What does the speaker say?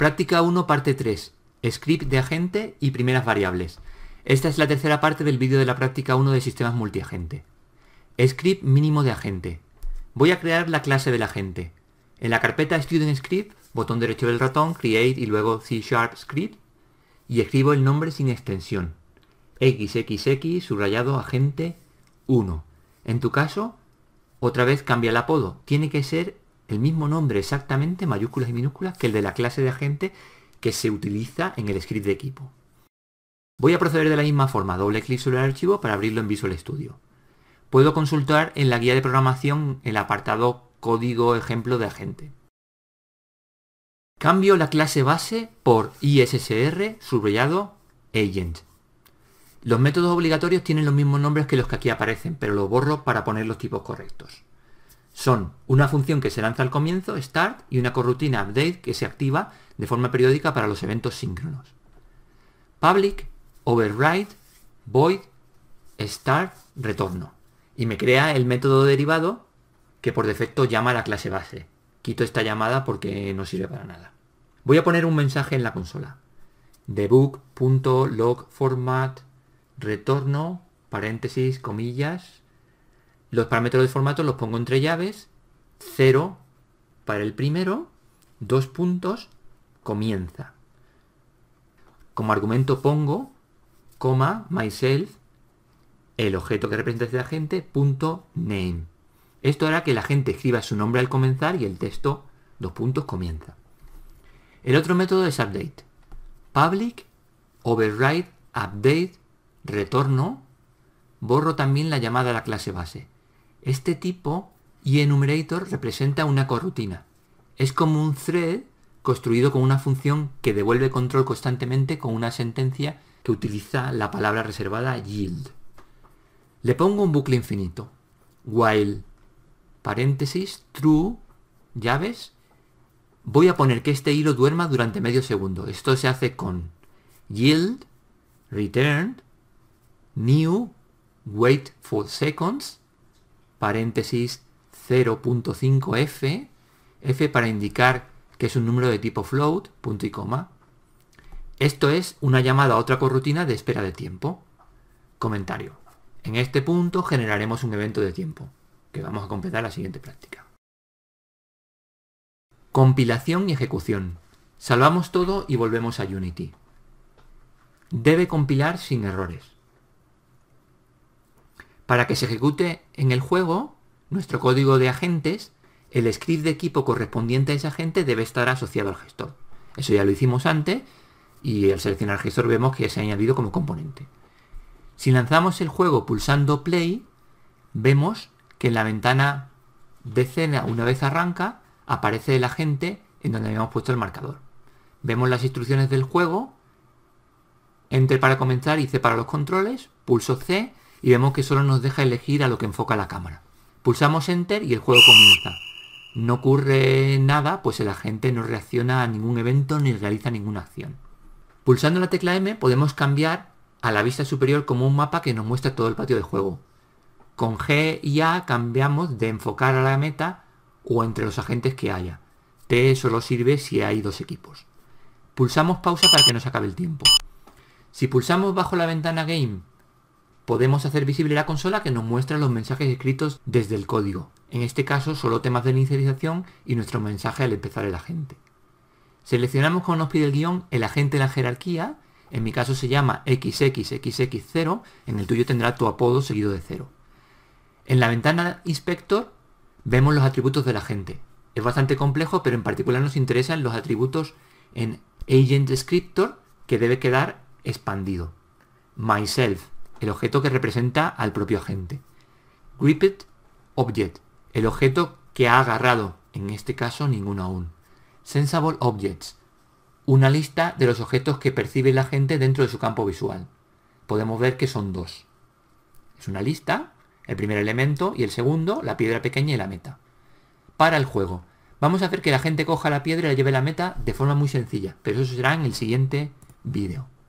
Práctica 1, parte 3. Script de agente y primeras variables. Esta es la tercera parte del vídeo de la práctica 1 de sistemas multiagente. Script mínimo de agente. Voy a crear la clase del agente. En la carpeta Student Script, botón derecho del ratón, Create y luego C Sharp Script, y escribo el nombre sin extensión. XXX subrayado agente 1. En tu caso, otra vez cambia el apodo. Tiene que ser el mismo nombre exactamente, mayúsculas y minúsculas, que el de la clase de agente que se utiliza en el script de equipo. Voy a proceder de la misma forma, doble clic sobre el archivo para abrirlo en Visual Studio. Puedo consultar en la guía de programación el apartado código ejemplo de agente. Cambio la clase base por ISSR subrayado agent. Los métodos obligatorios tienen los mismos nombres que los que aquí aparecen, pero los borro para poner los tipos correctos son una función que se lanza al comienzo, start, y una corrutina update que se activa de forma periódica para los eventos síncronos. Public, override, void, start, retorno. Y me crea el método derivado que por defecto llama a la clase base. Quito esta llamada porque no sirve para nada. Voy a poner un mensaje en la consola. debug.log format retorno paréntesis comillas los parámetros de formato los pongo entre llaves, 0 para el primero, dos puntos, comienza. Como argumento pongo, coma, myself, el objeto que representa este agente, punto, name. Esto hará que la gente escriba su nombre al comenzar y el texto, dos puntos, comienza. El otro método es update. Public, override, update, retorno. Borro también la llamada a la clase base. Este tipo y enumerator representa una corrutina. Es como un thread construido con una función que devuelve control constantemente con una sentencia que utiliza la palabra reservada yield. Le pongo un bucle infinito. While, paréntesis, true, llaves. Voy a poner que este hilo duerma durante medio segundo. Esto se hace con yield, return, new, wait for seconds, paréntesis 0.5f, f para indicar que es un número de tipo float, punto y coma. Esto es una llamada a otra corrutina de espera de tiempo. Comentario. En este punto generaremos un evento de tiempo, que vamos a completar la siguiente práctica. Compilación y ejecución. Salvamos todo y volvemos a Unity. Debe compilar sin errores. Para que se ejecute en el juego, nuestro código de agentes, el script de equipo correspondiente a ese agente debe estar asociado al gestor. Eso ya lo hicimos antes y al seleccionar el gestor vemos que se ha añadido como componente. Si lanzamos el juego pulsando play, vemos que en la ventana de escena, una vez arranca, aparece el agente en donde habíamos puesto el marcador. Vemos las instrucciones del juego, Entre para comenzar y C para los controles, pulso C y vemos que solo nos deja elegir a lo que enfoca la cámara. Pulsamos Enter y el juego comienza. No ocurre nada, pues el agente no reacciona a ningún evento ni realiza ninguna acción. Pulsando la tecla M podemos cambiar a la vista superior como un mapa que nos muestra todo el patio de juego. Con G y A cambiamos de enfocar a la meta o entre los agentes que haya. T solo sirve si hay dos equipos. Pulsamos pausa para que nos acabe el tiempo. Si pulsamos bajo la ventana Game podemos hacer visible la consola que nos muestra los mensajes escritos desde el código, en este caso solo temas de inicialización y nuestro mensaje al empezar el agente. Seleccionamos con nos pide el guión el agente de la jerarquía, en mi caso se llama XXXX0, en el tuyo tendrá tu apodo seguido de 0. En la ventana Inspector vemos los atributos del agente. Es bastante complejo, pero en particular nos interesan los atributos en Agent Descriptor, que debe quedar expandido. Myself, el objeto que representa al propio agente. Gripped Object, el objeto que ha agarrado, en este caso ninguno aún. Sensible Objects, una lista de los objetos que percibe la gente dentro de su campo visual. Podemos ver que son dos. Es una lista, el primer elemento y el segundo, la piedra pequeña y la meta. Para el juego, vamos a hacer que la gente coja la piedra y la lleve a la meta de forma muy sencilla, pero eso será en el siguiente vídeo.